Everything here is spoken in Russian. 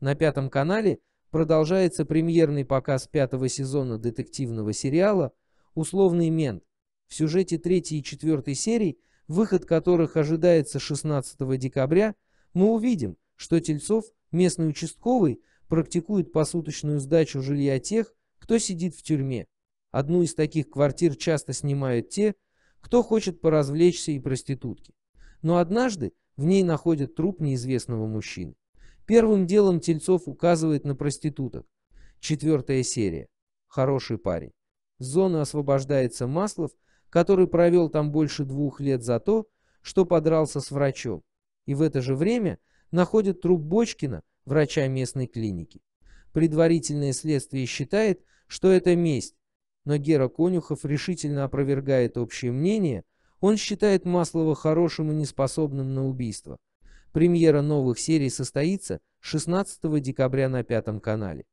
На пятом канале продолжается премьерный показ пятого сезона детективного сериала «Условный мент», в сюжете третьей и четвертой серий, выход которых ожидается 16 декабря, мы увидим, что Тельцов, местный участковый, практикует посуточную сдачу жилья тех, кто сидит в тюрьме. Одну из таких квартир часто снимают те, кто хочет поразвлечься и проститутки. Но однажды в ней находят труп неизвестного мужчины. Первым делом Тельцов указывает на проституток. Четвертая серия. Хороший парень. С зоны освобождается Маслов, который провел там больше двух лет за то, что подрался с врачом. И в это же время находит труп Бочкина, врача местной клиники. Предварительное следствие считает, что это месть, но Гера Конюхов решительно опровергает общее мнение, он считает Маслова хорошим и неспособным на убийство. Премьера новых серий состоится 16 декабря на Пятом канале.